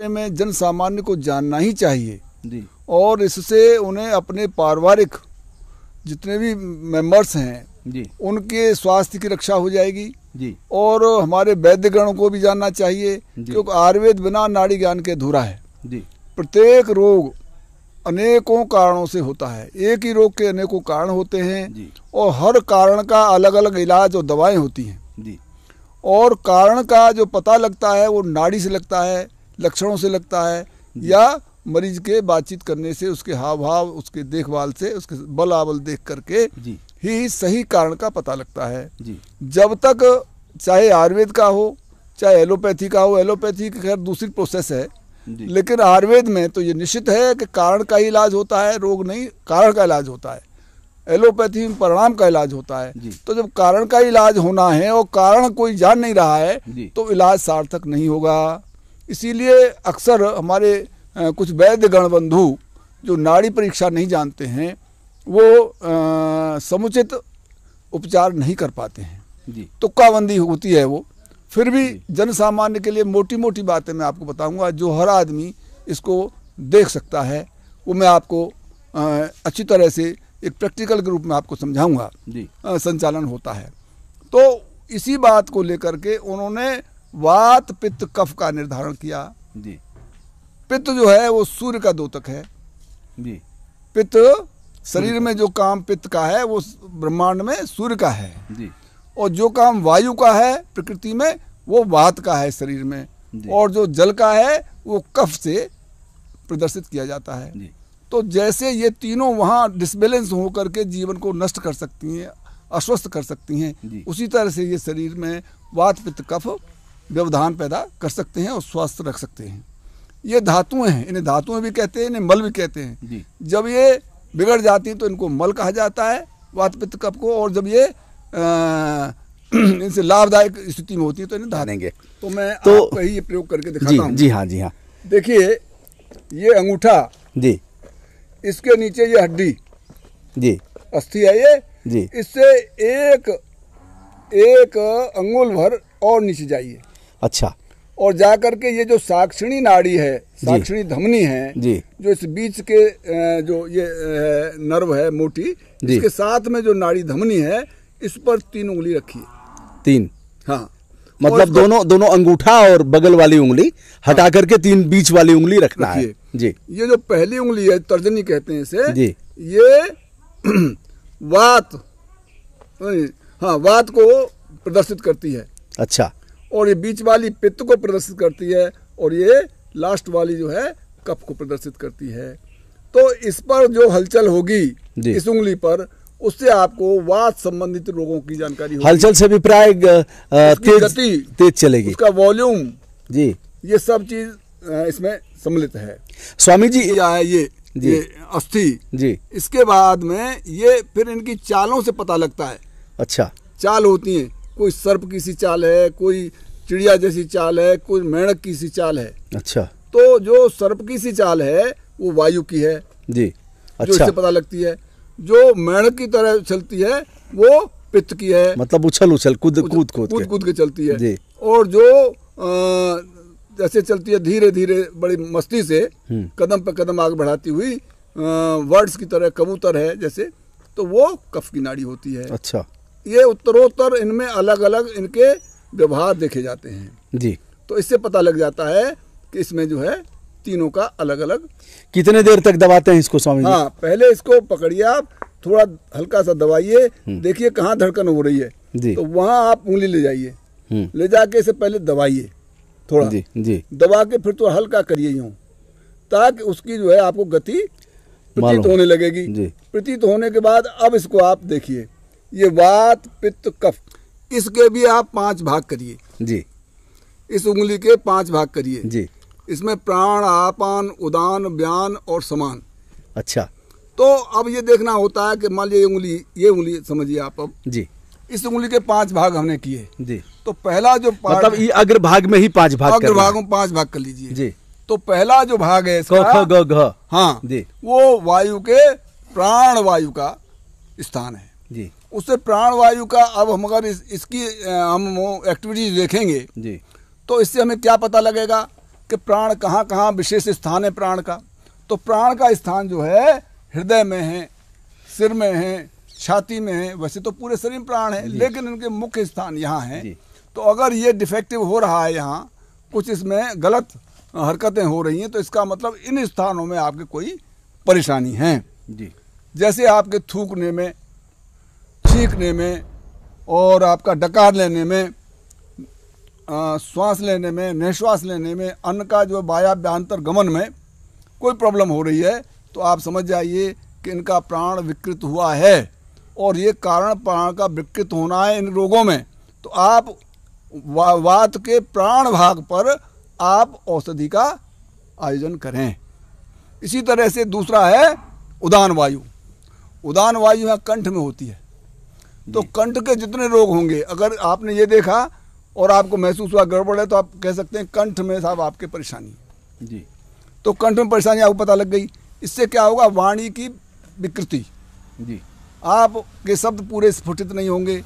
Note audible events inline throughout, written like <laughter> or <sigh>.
बारे में जन सामान्य को जानना ही चाहिए जी और इससे उन्हें अपने पारिवारिक जितने भी मेंबर्स हैं जी उनके स्वास्थ्य की रक्षा हो जाएगी जी और हमारे वैद्य गणों को भी जानना चाहिए क्योंकि आयुर्वेद बिना नाड़ी ज्ञान के अधूरा है जी प्रत्येक रोग अनेकों कारणों से होता है एक ही रोग के अनेकों कारण होते हैं और हर कारण का अलग अलग इलाज और दवाएं होती हैं और कारण का जो पता लगता है वो नाड़ी से लगता है लक्षणों से लगता है या मरीज के बातचीत करने से उसके हाव भाव उसके देखभाल से उसके बल आवल देख करके ही सही कारण का पता लगता है जब तक चाहे आयुर्वेद का हो चाहे एलोपैथी का हो एलोपैथी की खैर दूसरी प्रोसेस है लेकिन आयुर्वेद में तो ये निश्चित है कि कारण का ही इलाज होता है रोग नहीं कारण का इलाज होता है एलोपैथी में परिणाम का इलाज होता है तो जब कारण का इलाज होना है और कारण कोई जान नहीं रहा है तो इलाज सार्थक नहीं होगा इसीलिए अक्सर हमारे कुछ वैध गणबंधु जो नाड़ी परीक्षा नहीं जानते हैं वो समुचित उपचार नहीं कर पाते हैं जी तुक्काबंदी होती है वो फिर भी जन सामान्य के लिए मोटी मोटी बातें मैं आपको बताऊंगा जो हर आदमी इसको देख सकता है वो मैं आपको अच्छी तरह से एक प्रैक्टिकल के रूप में आपको समझाऊंगा जी संचालन होता है तो इसी बात को लेकर के उन्होंने वात पित्त कफ का निर्धारण किया जी पित्त जो है वो सूर्य का दोतक है जी पित्त शरीर में जो काम पित्त का है वो ब्रह्मांड में सूर्य का है जी और जो काम वायु का है प्रकृति में वो वात का है शरीर में और जो जल का है वो कफ से प्रदर्शित किया जाता है तो जैसे ये तीनों वहाँ डिसबैलेंस होकर के जीवन को नष्ट कर सकती हैं अस्वस्थ कर सकती हैं उसी तरह से ये शरीर में वात पित्त कफ व्यवधान पैदा कर सकते हैं और स्वस्थ रख सकते हैं ये धातुएं हैं इन्हें धातुएं भी कहते हैं इन्हें मल भी कहते हैं जब ये बिगड़ जाती हैं तो इनको मल कहा जाता है वात पित्त कप को और जब ये <clears throat> इनसे लाभदायक स्थिति में होती है तो इन्हें धारेंगे तो मैं तो ही ये प्रयोग करके दिखाता हूँ जी हाँ जी हाँ देखिए ये अंगूठा जी इसके नीचे ये हड्डी जी अस्थि है ये जी इससे एक एक अंगुल भर और नीचे जाइए अच्छा और जा करके ये जो साक्षिणी नाड़ी है साक्षिणी धमनी है जी जो इस बीच के जो ये नर्व है मोटी इसके साथ में जो नाड़ी धमनी है इस पर तीन उंगली रखी है तीन हाँ मतलब दोनों दोनों अंगूठा और बगल वाली उंगली हाँ। हटा करके तीन बीच वाली उंगली रखना है जी ये जो पहली उंगली है तर्जनी कहते हैं इसे जी ये <clears throat> वात हाँ वात को प्रदर्शित करती है अच्छा और ये बीच वाली पित्त को प्रदर्शित करती है और ये लास्ट वाली जो है कफ को प्रदर्शित करती है तो इस पर जो हलचल होगी इस उंगली पर उससे आपको वात संबंधित रोगों की जानकारी हलचल से भी प्राय तेज गति तेज चलेगी उसका वॉल्यूम जी ये सब चीज इसमें सम्मिलित है स्वामी जी है ये जी ये अस्थि जी इसके बाद में ये फिर इनकी चालों से पता लगता है अच्छा चाल होती है कोई सर्प की सी चाल है कोई चिड़िया जैसी चाल है कोई मेढक की सी चाल है अच्छा तो जो सर्प की सी चाल है वो वायु की है जी अच्छा जो इससे अच्छा। पता लगती है जो मेढक की तरह चलती है वो पित्त की है मतलब उछल उछल कूद कूद कूद कूद कूद के चलती है जी और जो आ, जैसे चलती है धीरे धीरे बड़ी मस्ती से हम्म। कदम पर कदम आगे बढ़ाती हुई वर्ड्स की तरह कबूतर है जैसे तो वो कफ की नाड़ी होती है अच्छा ये उत्तरोत्तर इनमें अलग अलग इनके व्यवहार देखे जाते हैं जी तो इससे पता लग जाता है कि इसमें जो है तीनों का अलग अलग कितने देर तक दबाते हैं इसको स्वामी हाँ पहले इसको पकड़िए आप थोड़ा हल्का सा दबाइए हम्म। देखिए कहाँ धड़कन हो रही है जी। तो वहाँ आप उंगली ले जाइए हम्म। ले जाके इसे पहले दबाइए थोड़ा जी, जी। दबा के फिर थोड़ा हल्का करिए यूँ ताकि उसकी जो है आपको गति प्रतीत होने लगेगी प्रतीत होने के बाद अब इसको आप देखिए ये वात पित्त कफ इसके भी आप पांच भाग करिए जी इस उंगली के पांच भाग करिए जी इसमें प्राण आपान उदान बयान और समान अच्छा तो अब ये देखना होता है कि मान लिया उंगली ये उंगली समझिए आप अब जी इस उंगली के पांच भाग हमने किए जी तो पहला जो मतलब ये अग्र भाग में ही पांच भाग अग्र भाग में पांच भाग कर लीजिए जी तो पहला जो भाग है इसका ग ग हाँ जी वो वायु के प्राण वायु का स्थान है जी उससे प्राण वायु का अब हम अगर इस, इसकी हम एक्टिविटीज देखेंगे जी तो इससे हमें क्या पता लगेगा कि प्राण कहाँ कहाँ विशेष स्थान है प्राण का तो प्राण का स्थान जो है हृदय में है सिर में है छाती में है वैसे तो पूरे शरीर प्राण है लेकिन इनके मुख्य स्थान यहाँ हैं तो अगर ये डिफेक्टिव हो रहा है यहाँ कुछ इसमें गलत हरकतें हो रही हैं तो इसका मतलब इन स्थानों में आपके कोई परेशानी है जी जैसे आपके थूकने में चीखने में और आपका डकार लेने में श्वास लेने में निःश्वास लेने में अन्न का जो बाया गमन में कोई प्रॉब्लम हो रही है तो आप समझ जाइए कि इनका प्राण विकृत हुआ है और ये कारण प्राण का विकृत होना है इन रोगों में तो आप वा, वात के प्राण भाग पर आप औषधि का आयोजन करें इसी तरह से दूसरा है उदान वायु उदान वायु यहाँ कंठ में होती है तो कंठ के जितने रोग होंगे अगर आपने ये देखा और आपको महसूस हुआ गड़बड़ है तो आप कह सकते हैं कंठ में साहब आपके परेशानी जी तो कंठ में परेशानी आपको पता लग गई इससे क्या होगा वाणी की विकृति जी आपके शब्द पूरे स्फुटित नहीं होंगे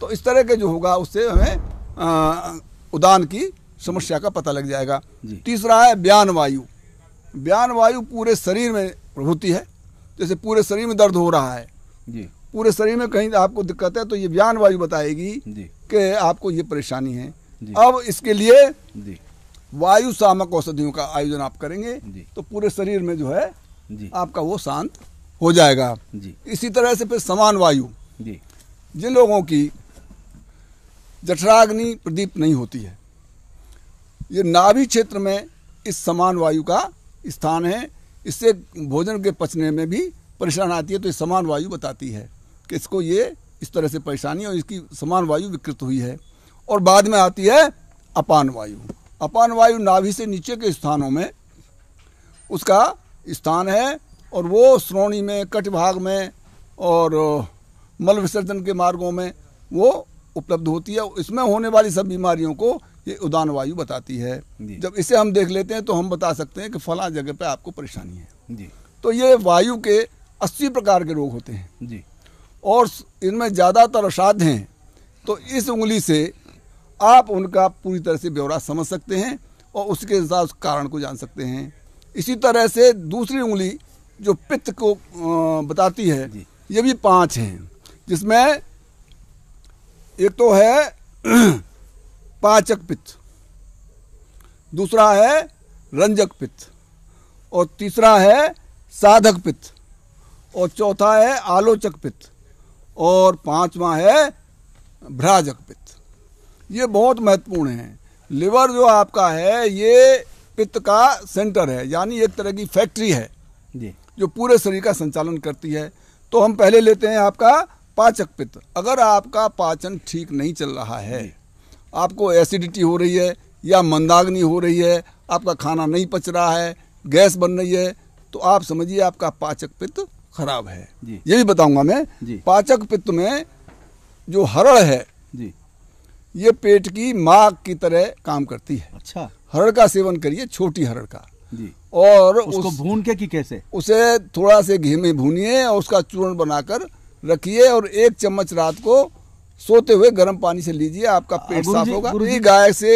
तो इस तरह के जो होगा उससे हमें आ, उदान की समस्या का पता लग जाएगा तीसरा है बयान वायु बयान वायु पूरे शरीर में होती है जैसे पूरे शरीर में दर्द हो रहा है जी पूरे शरीर में कहीं आपको दिक्कत है तो ये ज्ञान वायु बताएगी कि आपको ये परेशानी है अब इसके लिए वायु सामक औषधियों का आयोजन आप करेंगे तो पूरे शरीर में जो है आपका वो शांत हो जाएगा इसी तरह से फिर समान वायु जिन लोगों की जठराग्नि प्रदीप नहीं होती है ये नाभि क्षेत्र में इस समान वायु का स्थान है इससे भोजन के पचने में भी परेशान आती है तो ये समान वायु बताती है इसको ये इस तरह से परेशानी और इसकी समान वायु विकृत हुई है और बाद में आती है अपान वायु अपान वायु नाभि से नीचे के स्थानों में उसका स्थान है और वो श्रोणी में कट भाग में और मल विसर्जन के मार्गों में वो उपलब्ध होती है इसमें होने वाली सब बीमारियों को ये उदान वायु बताती है जब इसे हम देख लेते हैं तो हम बता सकते हैं कि फला जगह पे आपको परेशानी है जी तो ये वायु के अस्सी प्रकार के रोग होते हैं जी और इनमें ज़्यादातर असाध्य हैं तो इस उंगली से आप उनका पूरी तरह से ब्यौरा समझ सकते हैं और उसके अनुसार उस कारण को जान सकते हैं इसी तरह से दूसरी उंगली जो पित्त को बताती है ये भी पांच हैं जिसमें एक तो है <clears throat> पाचक पित्त दूसरा है रंजक पित्त और तीसरा है साधक पित्त और चौथा है आलोचक पित्त और पांचवा है भ्राजक पित्त ये बहुत महत्वपूर्ण है लिवर जो आपका है ये पित्त का सेंटर है यानी एक तरह की फैक्ट्री है जी जो पूरे शरीर का संचालन करती है तो हम पहले लेते हैं आपका पाचक पित्त अगर आपका पाचन ठीक नहीं चल रहा है आपको एसिडिटी हो रही है या मंदाग्नि हो रही है आपका खाना नहीं पच रहा है गैस बन रही है तो आप समझिए आपका पाचक पित्त खराब है ये भी बताऊंगा मैं पाचक पित्त में जो हरण है जी ये पेट की माँ की तरह काम करती है अच्छा हरड़ का सेवन करिए छोटी हरड़ का जी और उसको उस, भून के कि कैसे उसे थोड़ा से घी में भूनिए और उसका चूर्ण बनाकर रखिए और एक चम्मच रात को सोते हुए गर्म पानी से लीजिए आपका पेट साफ होगा ये गाय से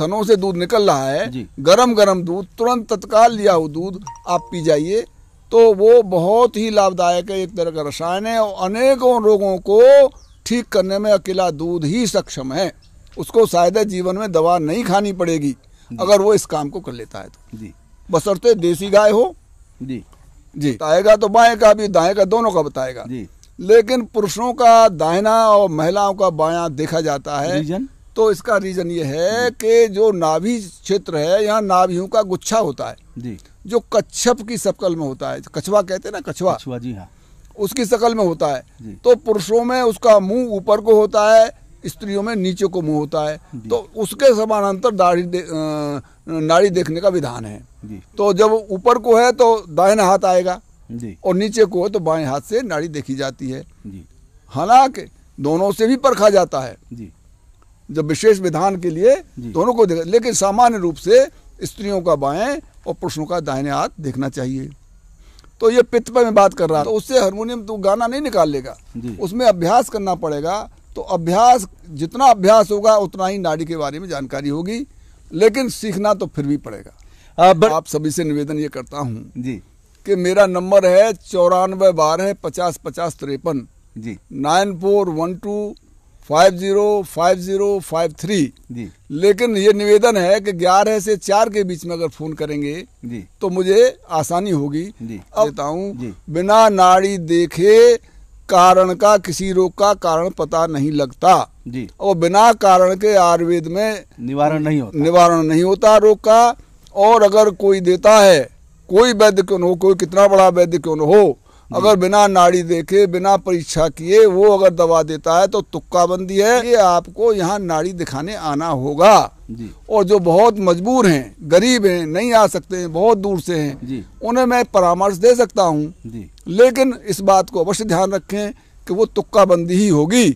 थनों से दूध निकल रहा है गरम गरम दूध तुरंत तत्काल लिया हुआ दूध आप पी जाइए तो वो बहुत ही लाभदायक है एक तरह का रसायन है और अनेकों रोगों को ठीक करने में अकेला दूध ही सक्षम है उसको शायद जीवन में दवा नहीं खानी पड़ेगी अगर वो इस काम को कर लेता है तो जी बसरते देसी गाय हो जी जी बताएगा तो बाएं का भी दाएं का दोनों का बताएगा जी लेकिन पुरुषों का दाहिना और महिलाओं का बाया देखा जाता है रीजन तो इसका रीजन ये है कि जो नाभि क्षेत्र है यहाँ नाभियों का गुच्छा होता है जी जो कच्छप की शकल में होता है कछवा कहते हैं ना कछवा कछवा जी हाँ उसकी शकल में होता है तो पुरुषों में उसका मुंह ऊपर को होता है स्त्रियों में नीचे को मुंह होता है तो उसके समानांतर दाढ़ी दे, नाड़ी देखने का विधान है तो जब ऊपर को है तो दाहिना हाथ आएगा और नीचे को है तो बाएं हाथ से नाड़ी देखी जाती है हालांकि दोनों से भी परखा जाता है जब विशेष विधान के लिए दोनों को देखा लेकिन सामान्य रूप से स्त्रियों का बाएं और पुरुषों का दाहिने हाथ देखना चाहिए तो ये पित्त पर मैं बात कर रहा हूँ तो उससे हारमोनियम तो गाना नहीं निकाल लेगा उसमें अभ्यास करना पड़ेगा तो अभ्यास जितना अभ्यास होगा उतना ही नाड़ी के बारे में जानकारी होगी लेकिन सीखना तो फिर भी पड़ेगा आ, बर... आप सभी से निवेदन ये करता हूँ जी कि मेरा नंबर है चौरानवे बारह पचास पचास तिरपन G nine four one two five zero five zero five three लेकिन ये निवेदन है कि ग्यारह से चार के बीच में अगर फोन करेंगे तो मुझे आसानी होगी अब हूँ बिना नाड़ी देखे कारण का किसी रोग का कारण पता नहीं लगता जी और बिना कारण के आयुर्वेद में निवारण नहीं होता निवारण नहीं होता रोग का और अगर कोई देता है कोई वैद्य क्यों हो कोई कितना बड़ा वैद्य क्यों हो अगर बिना नाड़ी देखे बिना परीक्षा किए वो अगर दवा देता है तो तुक्का बंदी है ये आपको यहाँ नाड़ी दिखाने आना होगा और जो बहुत मजबूर हैं गरीब हैं नहीं आ सकते हैं बहुत दूर से हैं उन्हें मैं परामर्श दे सकता हूँ लेकिन इस बात को अवश्य ध्यान रखें कि वो तुक्का बंदी ही होगी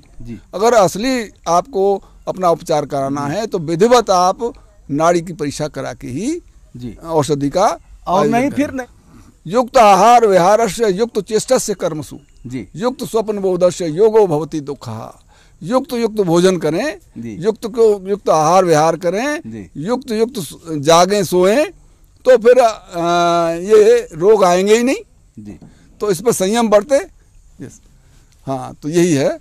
अगर असली आपको अपना उपचार कराना है तो विधिवत आप नाड़ी की परीक्षा करा के ही औषधि का और नहीं फिर नहीं युक्त आहार विहार से युक्त चेष्ट से कर्मसु जी युक्त स्वप्न बोध से योगो भवती दुख युक्त युक्त भोजन करें युक्त को युक्त आहार विहार करें युक्त युक्त जागे सोए तो फिर आ, ये रोग आएंगे ही नहीं जी तो इस पर संयम बढ़ते यस हाँ तो यही है